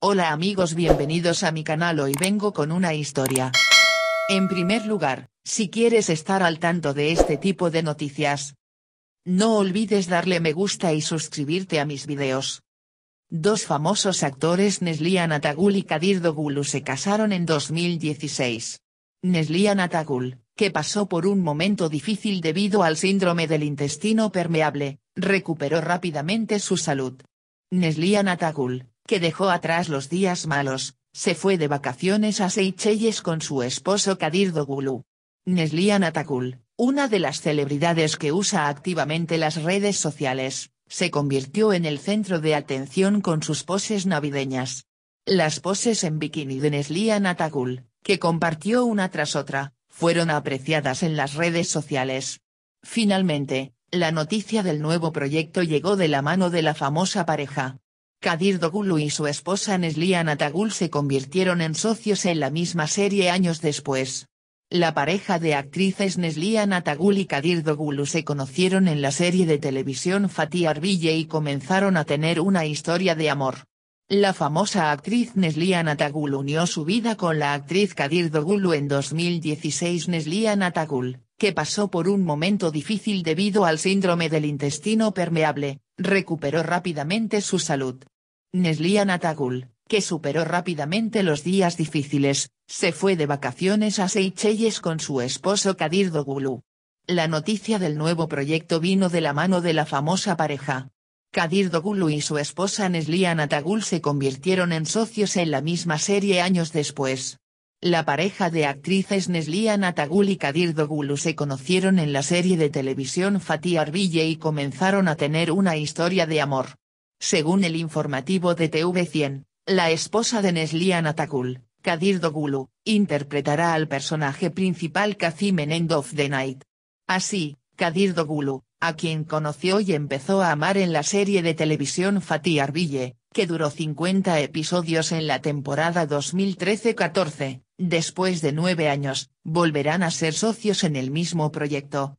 Hola amigos bienvenidos a mi canal hoy vengo con una historia. En primer lugar, si quieres estar al tanto de este tipo de noticias. No olvides darle me gusta y suscribirte a mis videos. Dos famosos actores Neslian Atagul y Kadir Dogulu se casaron en 2016. Neslian Atagul, que pasó por un momento difícil debido al síndrome del intestino permeable, recuperó rápidamente su salud. Neslian Atagul, que dejó atrás los días malos, se fue de vacaciones a Seychelles con su esposo Kadir Dogulu. Neslian Atakul, una de las celebridades que usa activamente las redes sociales, se convirtió en el centro de atención con sus poses navideñas. Las poses en bikini de Neslian Atakul, que compartió una tras otra, fueron apreciadas en las redes sociales. Finalmente, la noticia del nuevo proyecto llegó de la mano de la famosa pareja. Kadir Dogulu y su esposa Neslihan Atagul se convirtieron en socios en la misma serie años después. La pareja de actrices Neslihan Atagul y Kadir Dogulu se conocieron en la serie de televisión Fatih Arbille y comenzaron a tener una historia de amor. La famosa actriz Neslihan Atagul unió su vida con la actriz Kadir Dogulu en 2016 Neslihan Atagul, que pasó por un momento difícil debido al síndrome del intestino permeable, recuperó rápidamente su salud. Neslihan Atagul, que superó rápidamente los días difíciles, se fue de vacaciones a Seychelles con su esposo Kadir Dogulu. La noticia del nuevo proyecto vino de la mano de la famosa pareja. Kadir Dogulu y su esposa Neslihan Atagul se convirtieron en socios en la misma serie años después. La pareja de actrices Neslihan Atagul y Kadir Dogulu se conocieron en la serie de televisión Fatih Arbille y comenzaron a tener una historia de amor. Según el informativo de TV100, la esposa de Neslihan Atagul, Kadir Dogulu, interpretará al personaje principal Kazim en End of the Night. Así, Kadir Dogulu, a quien conoció y empezó a amar en la serie de televisión Fatih Arbille, que duró 50 episodios en la temporada 2013-14, Después de nueve años, volverán a ser socios en el mismo proyecto,